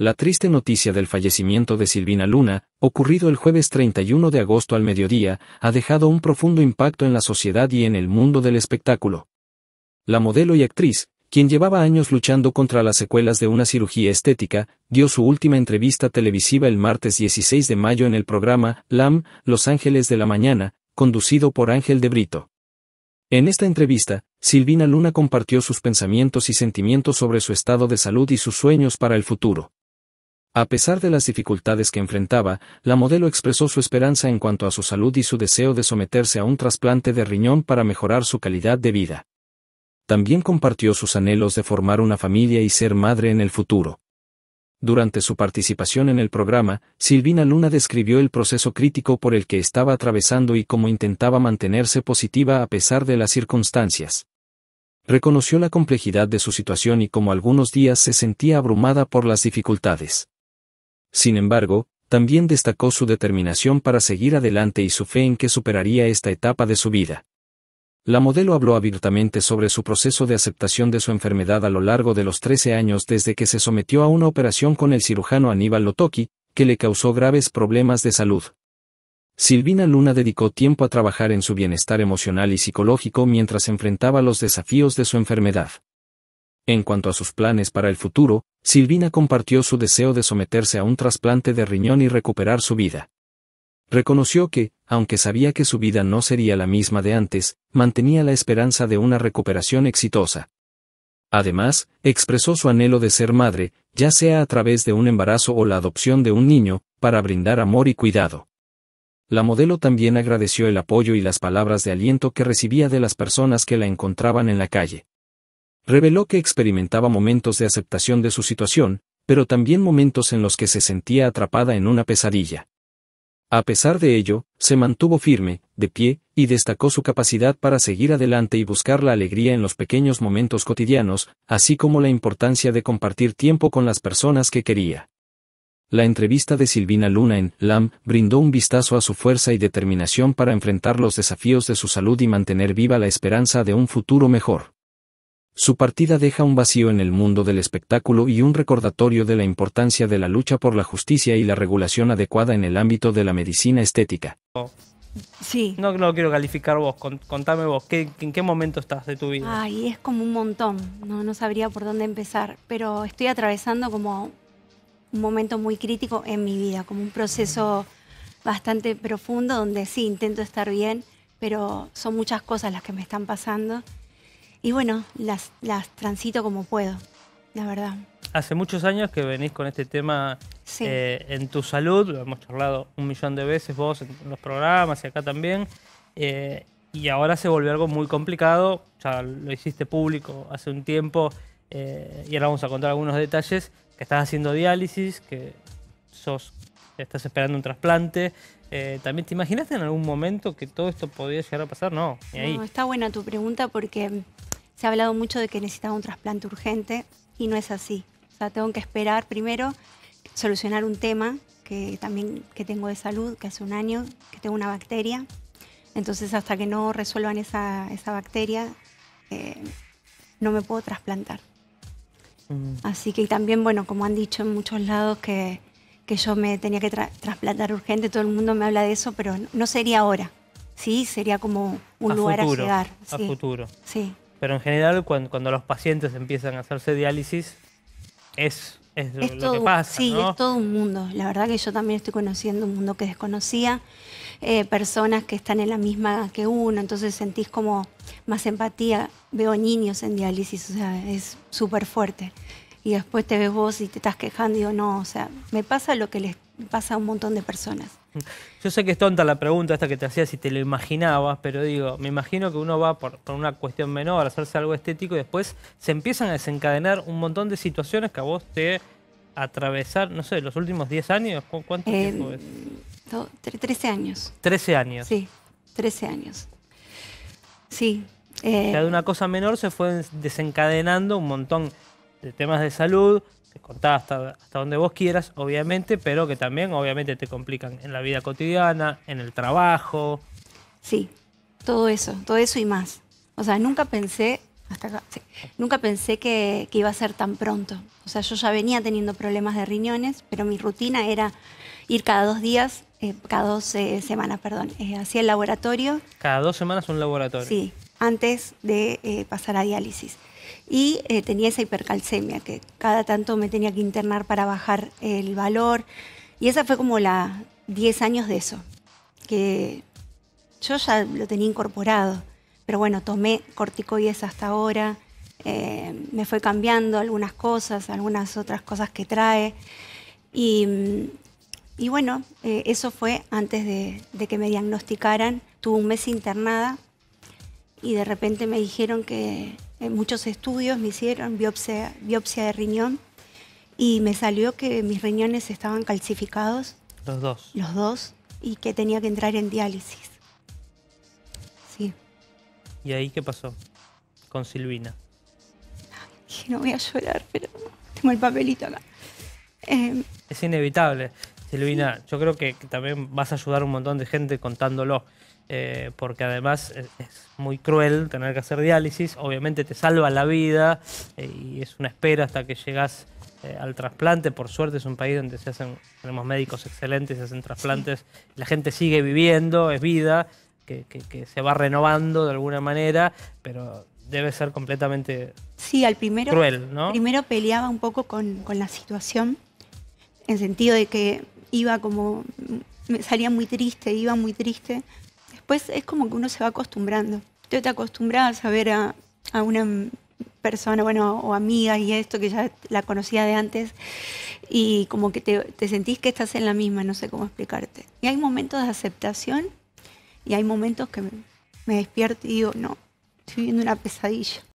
La triste noticia del fallecimiento de Silvina Luna, ocurrido el jueves 31 de agosto al mediodía, ha dejado un profundo impacto en la sociedad y en el mundo del espectáculo. La modelo y actriz, quien llevaba años luchando contra las secuelas de una cirugía estética, dio su última entrevista televisiva el martes 16 de mayo en el programa LAM, Los Ángeles de la Mañana, conducido por Ángel de Brito. En esta entrevista, Silvina Luna compartió sus pensamientos y sentimientos sobre su estado de salud y sus sueños para el futuro. A pesar de las dificultades que enfrentaba, la modelo expresó su esperanza en cuanto a su salud y su deseo de someterse a un trasplante de riñón para mejorar su calidad de vida. También compartió sus anhelos de formar una familia y ser madre en el futuro. Durante su participación en el programa, Silvina Luna describió el proceso crítico por el que estaba atravesando y cómo intentaba mantenerse positiva a pesar de las circunstancias. Reconoció la complejidad de su situación y cómo algunos días se sentía abrumada por las dificultades. Sin embargo, también destacó su determinación para seguir adelante y su fe en que superaría esta etapa de su vida. La modelo habló abiertamente sobre su proceso de aceptación de su enfermedad a lo largo de los 13 años desde que se sometió a una operación con el cirujano Aníbal Lotoki, que le causó graves problemas de salud. Silvina Luna dedicó tiempo a trabajar en su bienestar emocional y psicológico mientras enfrentaba los desafíos de su enfermedad. En cuanto a sus planes para el futuro, Silvina compartió su deseo de someterse a un trasplante de riñón y recuperar su vida. Reconoció que, aunque sabía que su vida no sería la misma de antes, mantenía la esperanza de una recuperación exitosa. Además, expresó su anhelo de ser madre, ya sea a través de un embarazo o la adopción de un niño, para brindar amor y cuidado. La modelo también agradeció el apoyo y las palabras de aliento que recibía de las personas que la encontraban en la calle. Reveló que experimentaba momentos de aceptación de su situación, pero también momentos en los que se sentía atrapada en una pesadilla. A pesar de ello, se mantuvo firme, de pie, y destacó su capacidad para seguir adelante y buscar la alegría en los pequeños momentos cotidianos, así como la importancia de compartir tiempo con las personas que quería. La entrevista de Silvina Luna en LAM brindó un vistazo a su fuerza y determinación para enfrentar los desafíos de su salud y mantener viva la esperanza de un futuro mejor. Su partida deja un vacío en el mundo del espectáculo y un recordatorio de la importancia de la lucha por la justicia y la regulación adecuada en el ámbito de la medicina estética. Sí. No, no quiero calificar vos, contame vos, ¿en qué momento estás de tu vida? Ay, es como un montón, no, no sabría por dónde empezar, pero estoy atravesando como un momento muy crítico en mi vida, como un proceso bastante profundo donde sí intento estar bien, pero son muchas cosas las que me están pasando y bueno, las, las transito como puedo, la verdad. Hace muchos años que venís con este tema eh, en tu salud, lo hemos charlado un millón de veces vos en los programas y acá también, eh, y ahora se volvió algo muy complicado, o sea lo hiciste público hace un tiempo eh, y ahora vamos a contar algunos detalles, que estás haciendo diálisis, que sos, estás esperando un trasplante, ¿También te imaginaste en algún momento que todo esto podía llegar a pasar? No, no, está buena tu pregunta porque se ha hablado mucho de que necesitaba un trasplante urgente y no es así. O sea, tengo que esperar primero solucionar un tema que también que tengo de salud, que hace un año que tengo una bacteria. Entonces, hasta que no resuelvan esa, bacteria, eh, no me puedo trasplantar. Mm. Así que también, bueno, como han dicho en muchos lados que, que yo me tenía que trasplantar urgente, todo el mundo me habla de eso, pero no, sería ahora. Sí, sería como un lugar a llegar. A futuro. Sí. Pero en general, cuando, los pacientes empiezan a hacerse diálisis, es, es, lo que pasa. Sí, es todo un mundo. La verdad que yo también estoy conociendo un mundo que desconocía. Eh, personas que están en la misma que uno, entonces sentís como más empatía. Veo niños en diálisis, o sea, es súper fuerte. Y después te ves vos y te estás quejando y digo, no, o sea, me pasa lo que les pasa a un montón de personas. Yo sé que es tonta la pregunta esta que te hacía si te lo imaginabas, pero digo, me imagino que uno va por, una cuestión menor, hacerse algo estético y después se empiezan a desencadenar un montón de situaciones que a vos te atravesar, no sé, los últimos 10 años, ¿cuánto eh, tiempo 13 años. 13 años. Sí, 13 años. Sí. Eh, de una cosa menor se fue desencadenando un montón de temas de salud, te contás hasta, donde vos quieras, obviamente, pero que también obviamente te complican en la vida cotidiana, en el trabajo. Sí, todo eso, todo eso y más. O sea, nunca pensé, hasta acá, nunca pensé que, iba a ser tan pronto. O sea, yo ya venía teniendo problemas de riñones, pero mi rutina era ir cada dos días, eh, cada dos semanas, perdón, eh, hacia el laboratorio. Cada dos semanas un laboratorio. Sí, antes de eh, pasar a diálisis y eh, tenía esa hipercalcemia que cada tanto me tenía que internar para bajar el valor. Y esa fue como la 10 años de eso, que yo ya lo tenía incorporado, pero bueno, tomé corticoides hasta ahora, eh, me fue cambiando algunas cosas, algunas otras cosas que trae. Y, bueno, eh, eso fue antes de, de que me diagnosticaran. Tuve un mes internada y de repente me dijeron que eh, muchos estudios, me hicieron biopsia, biopsia de riñón y me salió que mis riñones estaban calcificados. Los dos. Los dos y que tenía que entrar en diálisis. Sí. ¿Y ahí qué pasó con Silvina? Dije, no voy a llorar, pero tengo el papelito acá. Eh, es inevitable. Silvina, yo creo que, también vas a ayudar un montón de gente contándolo. Eh, porque además es, muy cruel tener que hacer diálisis, obviamente te salva la vida eh, y es una espera hasta que llegas eh, al trasplante, por suerte es un país donde se hacen, tenemos médicos excelentes, se hacen trasplantes, la gente sigue viviendo, es vida, que, se va renovando de alguna manera, pero debe ser completamente sí, al primero, cruel, ¿no? Primero peleaba un poco con, con la situación, en sentido de que iba como, me salía muy triste, iba muy triste. Después es como que uno se va acostumbrando. Tú te acostumbras a ver a, una persona, bueno, o amiga y esto que ya la conocía de antes y como que te, te, sentís que estás en la misma, no sé cómo explicarte. Y hay momentos de aceptación y hay momentos que me, me despierto y digo, no, estoy viendo una pesadilla.